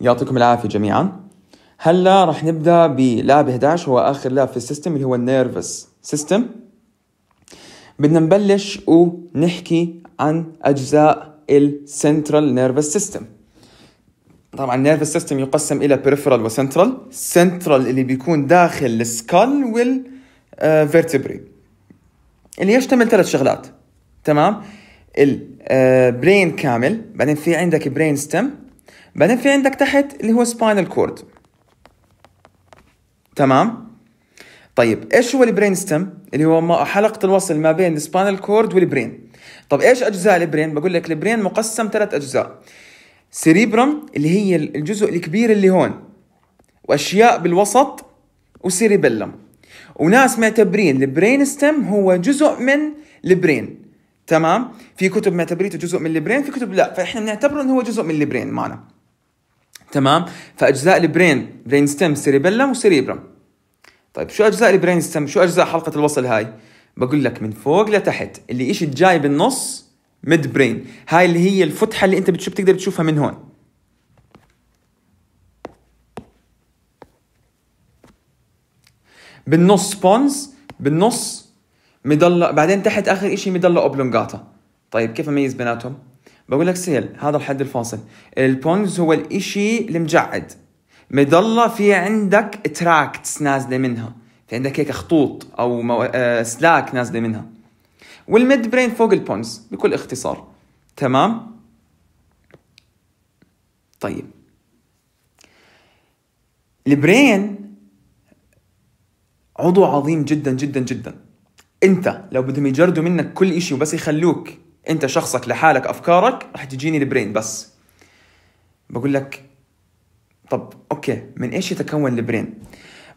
يعطيكم العافية جميعا هلا رح نبدا بلاب 11 هو اخر لاب في السيستم اللي هو النيرفس سيستم بدنا نبلش ونحكي عن اجزاء السنترال نيرفس سيستم طبعا النيرفس سيستم يقسم الى بريفرال وسنترال سنترال اللي بيكون داخل السكال والفيرتبري آه، اللي يشتمل ثلاث شغلات تمام البرين آه، كامل بعدين في عندك برين ستيم بعدين في عندك تحت اللي هو سباينال كورد تمام طيب ايش هو البرين ستيم اللي هو حلقه الوصل ما بين السباينال كورد والبرين طب ايش اجزاء البرين بقول لك البرين مقسم ثلاث اجزاء سيريبرم اللي هي الجزء الكبير اللي هون واشياء بالوسط وسيريبلم وناس معتبرين البرين ستيم هو جزء من البرين تمام في كتب معتبريته جزء من البرين في كتب لا فاحنا بنعتبره انه هو جزء من البرين معنا تمام فاجزاء البرين برين ستيم سيريبلم وسيريبرم طيب شو اجزاء البرين ستيم شو اجزاء حلقه الوصل هاي بقول لك من فوق لتحت اللي ايش الجاي بالنص ميد برين هاي اللي هي الفتحه اللي انت بتشوف بتقدر تشوفها من هون بالنص بونز بالنص مضله بعدين تحت اخر شيء مضله اوبلونجاتا طيب كيف اميز بيناتهم بقول لك سيل هذا الحد الفاصل البونز هو الإشي المجعد مظلة في عندك تراكتس نازلة منها في عندك هيك خطوط أو مو... آه سلاك نازلة منها والميد برين فوق البونز بكل اختصار تمام طيب البرين عضو عظيم جدا جدا جدا انت لو بدهم يجردوا منك كل اشي وبس يخلوك انت شخصك لحالك افكارك رح تجيني البرين بس بقول لك طب اوكي من ايش يتكون البرين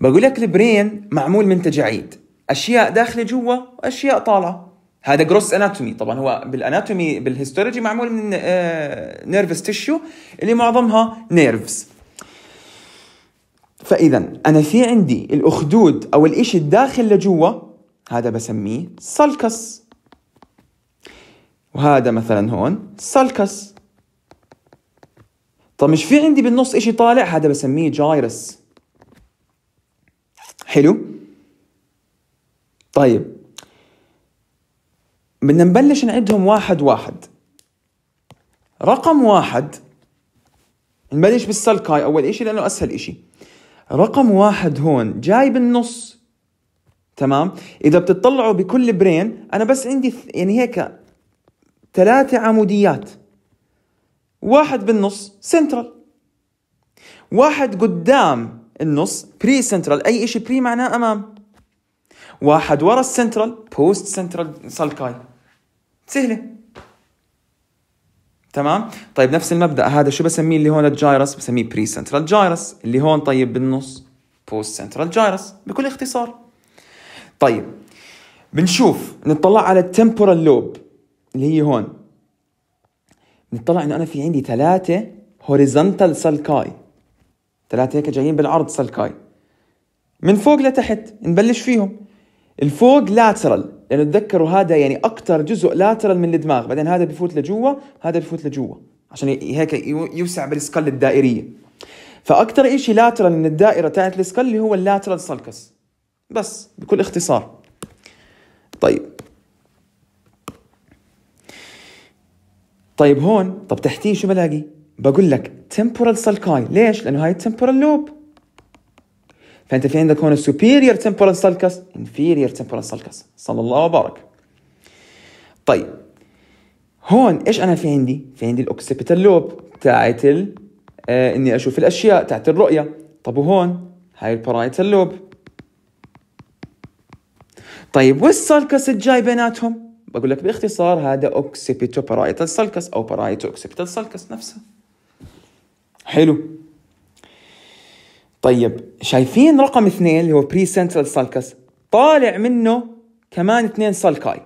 بقول لك البرين معمول من تجاعيد اشياء داخله جوا واشياء طالعه هذا جروس اناتومي طبعا هو بالاناتومي بالهيستولوجي معمول من نيرفس آه، تيشو اللي معظمها نيرفز فاذا انا في عندي الاخدود او الاشي الداخل لجوا هذا بسميه سلكس وهذا مثلا هون سالكس طب مش في عندي بالنص اشي طالع هذا بسميه جايرس حلو طيب بدنا نبلش نعدهم واحد واحد رقم واحد نبلش بالسلكاي اول اشي لانه اسهل اشي رقم واحد هون جاي بالنص تمام اذا بتطلعوا بكل برين انا بس عندي يعني هيك ثلاثة عموديات واحد بالنص سنترال واحد قدام النص بري سنترال أي شيء بري معناه أمام واحد ورا السنترال بوست سنترال سالكاي سهلة تمام طيب نفس المبدا هذا شو بسميه اللي هون الجايرس بسميه بري سنترال جايرس اللي هون طيب بالنص بوست سنترال جايرس بكل اختصار طيب بنشوف نطلع على التمبورال لوب اللي هي هون نطلع انه انا في عندي ثلاثه هوريزونتال سلكاي ثلاثه هيك جايين بالعرض سلكاي من فوق لتحت نبلش فيهم الفوق لاترال لانه تذكروا هذا يعني اكثر جزء لاترال من الدماغ بعدين هذا بفوت لجوا هذا بفوت لجوا عشان هيك يوسع بالسكال الدائريه فاكثر شيء لاترال من الدائره تاعت السكال اللي هو اللاترال سالكس بس بكل اختصار طيب طيب هون طب تحتيه شو بلاقي؟ بقول لك temporal sulci ليش؟ لانه هاي temporal لوب فانت في عندك هون superior temporal sulcus inferior temporal sulcus صلى الله وبارك طيب هون ايش انا في عندي؟ في عندي الاوكسيبيتال لوب تاعت ال... آه اني اشوف الاشياء تاعت الرؤيه طب وهون هاي البارايتال لوب طيب والسالكس الجاي بيناتهم بقول لك باختصار هذا اوكسيبيتو بارايتال سالكس او بارايتو اوكسيبيتال سالكس نفسه حلو طيب شايفين رقم اثنين اللي هو بري سنترال سالكس طالع منه كمان اثنين سالكاي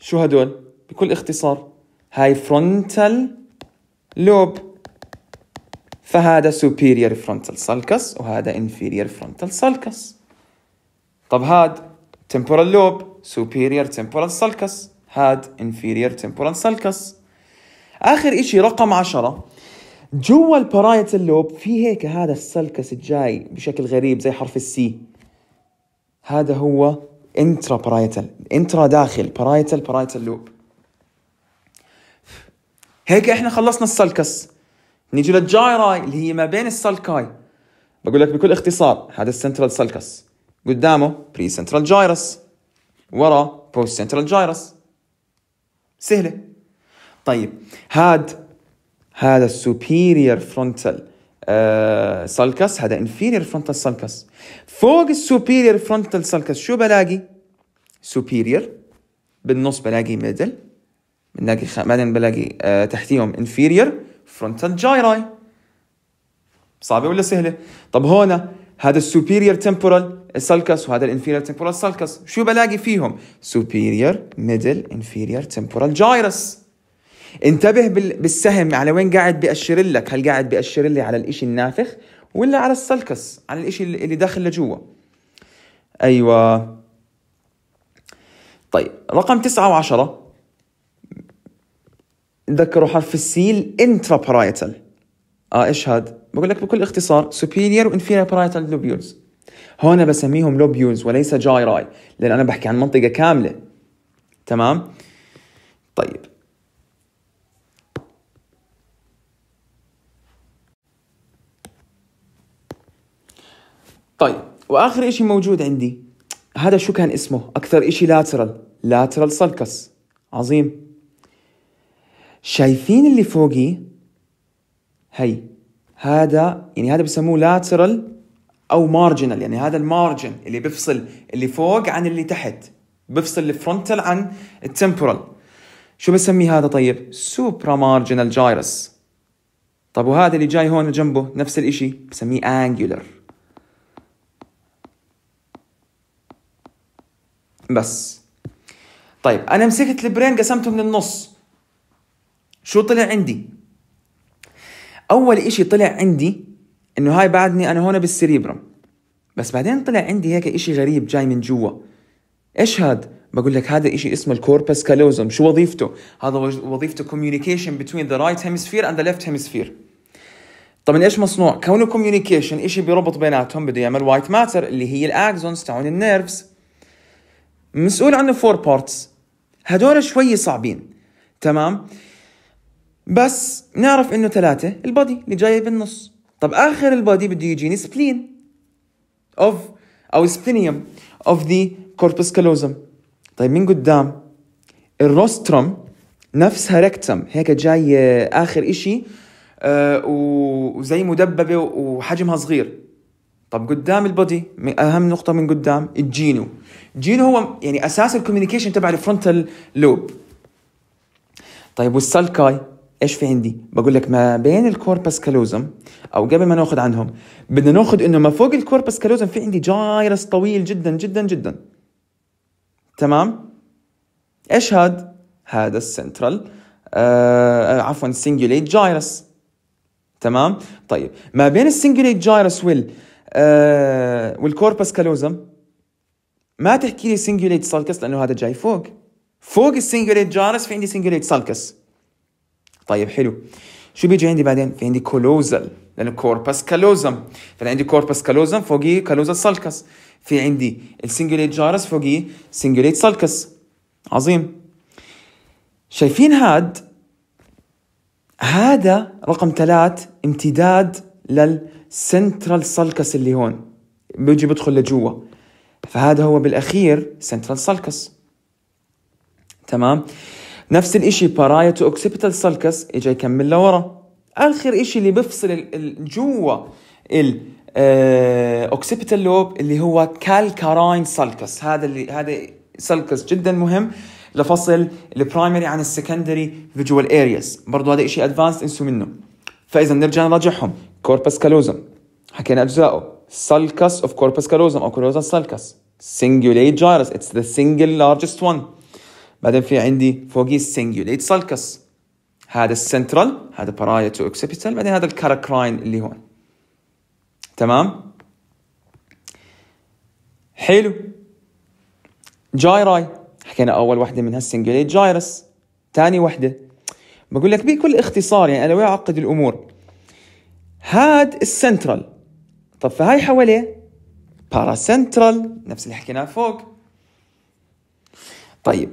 شو هدول بكل اختصار هاي فرونتال لوب فهذا superior frontal سلكس وهذا inferior frontal سلكس طب هاد تمبورال لوب superior temporal sulcus had inferior temporal sulcus اخر اشي رقم عشرة جوا البرايتال اللوب في هيك هذا السلكس الجاي بشكل غريب زي حرف السي هذا هو انترا برايتل انترا داخل برايتل برايتل لوب هيك احنا خلصنا السلكس نيجي للجايراي اللي هي ما بين السلكاي بقول لك بكل اختصار هذا السنترال سلكس قدامه بري سنترال جايرس ورا بوست سنترال جايروس سهله طيب هاد هذا السوبيريور فرونتال سالكس هذا انفيريور فرونتال سالكس فوق السوبيريور فرونتال سالكس شو بلاقي سوبيريور بالنص بلاقي ميدل بلاقي خ... بعدين بلاقي آه تحتيهم انفيريور فرونتال جايراي صعبه ولا سهله طب هون هذا السوبيريور تمبورال سالكس وهذا الانفيريور تمبورال سالكس شو بلاقي فيهم سوبيريور ميدل انفيريور تمبورال جايروس انتبه بالسهم على وين قاعد بيأشر لك هل قاعد بيأشر لي على الإشي النافخ ولا على السلكس على الإشي اللي داخل لجوا أيوة طيب رقم تسعة وعشرة تذكروا حرف السيل انترا بارايتال اه ايش هاد بقول لك بكل اختصار superior وانفيريور parietal lobules هون بسميهم لوبيولز وليس جايراي لان انا بحكي عن منطقه كامله تمام طيب طيب واخر شيء موجود عندي هذا شو كان اسمه اكثر شيء لاترال لاترال سلكس عظيم شايفين اللي فوقي هي هذا يعني هذا بسموه لاترال او مارجنال يعني هذا المارجن اللي بيفصل اللي فوق عن اللي تحت بيفصل الفرونتال عن التمبورال شو بسمي هذا طيب سوبرا مارجنال جايروس طب وهذا اللي جاي هون جنبه نفس الاشي بسميه انجولر بس طيب انا مسكت البرين قسمته من النص شو طلع عندي اول اشي طلع عندي انه هاي بعدني انا هون بالسريبرم بس بعدين طلع عندي هيك اشي غريب جاي من جوا ايش هاد بقول لك هذا اشي اسمه الكوربس كالوزم شو وظيفته هذا وظيفته communication ذا رايت هيمسفير اند ذا ليفت هيمسفير hemisphere من ايش مصنوع كونه كوميونيكيشن اشي بيربط بيناتهم بده يعمل وايت ماتر اللي هي الاكزونز تاعون النيرفز مسؤول عنه فور بارتس هدول شوي صعبين تمام بس نعرف انه ثلاثة البادي اللي جاي بالنص طب اخر البادي بده يجيني سبلين اوف او سبلينيوم اوف ذا كوربس كالوزم طيب من قدام الروستروم نفسها ريكتم هيك جاي آه، اخر اشي آه وزي مدببه وحجمها صغير طب قدام البودي اهم نقطه من قدام الجينو الجينو هو يعني اساس الكوميونيكيشن تبع الفرونتال لوب طيب والسالكاي ايش في عندي؟ بقول لك ما بين الكوربس كالوزم او قبل ما ناخذ عنهم بدنا ناخذ انه ما فوق الكوربس كالوزم في عندي جايرس طويل جدا جدا جدا تمام؟ ايش هاد؟ هذا السنترال آه عفوا السنجوليت جايرس تمام؟ طيب ما بين السنجوليت جايرس وال آه والكوربس كالوزم ما تحكي لي سنجوليت سالكس لانه هذا جاي فوق فوق السنجوليت جايرس في عندي سنجوليت سالكس طيب حلو شو بيجي عندي بعدين في عندي كولوزل لانه كوربس كالوزم فانا عندي كوربس كالوزم فوقيه كالوزال سالكس في عندي السنجوليت جارس فوقيه سنجوليت سالكس عظيم شايفين هاد هذا رقم ثلاث امتداد للسنترال سالكس اللي هون بيجي بدخل لجوا فهذا هو بالاخير سنترال سالكس تمام نفس الإشي بارايتو اوكسيبيتال سلكس اجى يكمل لورا اخر إشي اللي بفصل جوا ال آه، اوكسيبيتال لوب اللي هو كالكاراين سلكس هذا اللي هذا سلكس جدا مهم لفصل البرايمري عن السكندري فيجوال ارياز برضه هذا اشي ادفانس انسوا منه فاذا نرجع نراجعهم كوربس كالوزم حكينا اجزائه سلكس اوف كوربس كالوزم او كالوزم سلكس سنجوليت جايرس اتس ذا سنجل لارجست one بعدين في عندي فوقيه السنجيول سالكس هذا السنترال هذا بارايتو اوكسيبيتال بعدين هذا الكاراكراين اللي هون تمام حلو جايراي حكينا اول وحده من هالسنجوليت جايرس ثاني وحده بقول لك بكل اختصار يعني انا وين اعقد الامور هاد السنترال طب فهاي حواليه باراسنترال نفس اللي حكيناه فوق طيب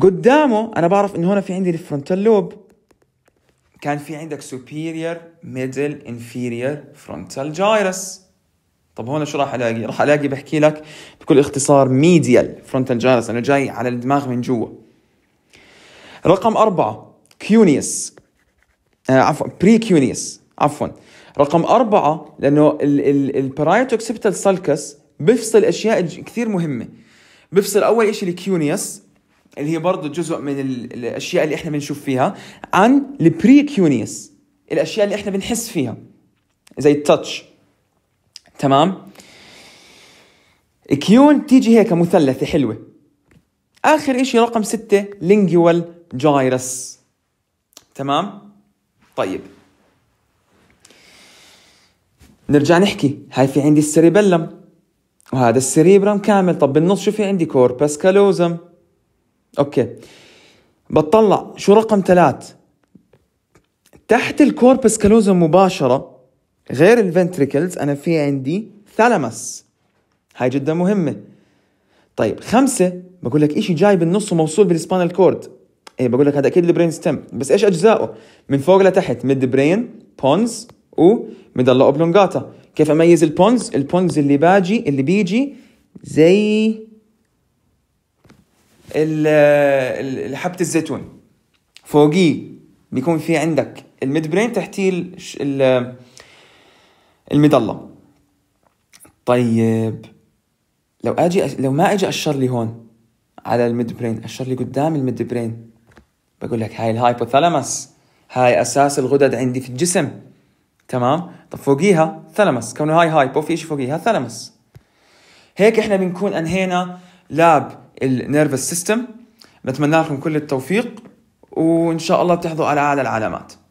قدامه انا بعرف انه هنا في عندي الفرونتال لوب كان في عندك superior middle inferior frontal gyrus طب هون شو راح الاقي؟ راح الاقي بحكي لك بكل اختصار ميديال فرونتال جايرس انا جاي على الدماغ من جوا. رقم أربعة كيونيس آه عفوا بري كيونيس عفوا رقم أربعة لأنه البرايتوكسبتال سالكس بفصل أشياء كثير مهمة بفصل أول شيء الكيونيس اللي هي برضه جزء من الاشياء اللي احنا بنشوف فيها عن البري كيونيس الاشياء اللي احنا بنحس فيها زي التاتش تمام كيون تيجي هيك مثلثة حلوة آخر إشي رقم ستة لينجوال جايرس تمام طيب نرجع نحكي هاي في عندي السريبلم وهذا السريبرم كامل طب بالنص شو في عندي كوربس كالوزم اوكي بتطلع شو رقم ثلاث تحت الكوربس كالوزم مباشرة غير الفنتريكلز أنا في عندي ثلمس هاي جدا مهمة طيب خمسة بقول لك إشي جاي بالنص وموصول بالسبانال كورد إيه بقول لك هذا أكيد البرين ستيم بس إيش أجزائه من فوق لتحت ميد برين بونز ميدالا أوبلونجاتا كيف أميز البونز البونز اللي باجي اللي بيجي زي حبه الزيتون فوقيه بيكون في عندك الميد برين تحتيه المضله طيب لو اجي لو ما اجي اشر لي هون على الميد برين اشر لي قدام الميد برين بقول لك هاي الهايبوثالامس هاي اساس الغدد عندي في الجسم تمام طب فوقيها ثلمس كونه هاي هايبو في شيء فوقيها ثلمس هيك احنا بنكون انهينا لاب النيرفس سيستم بتمنى لكم كل التوفيق وان شاء الله بتحظوا على اعلى العلامات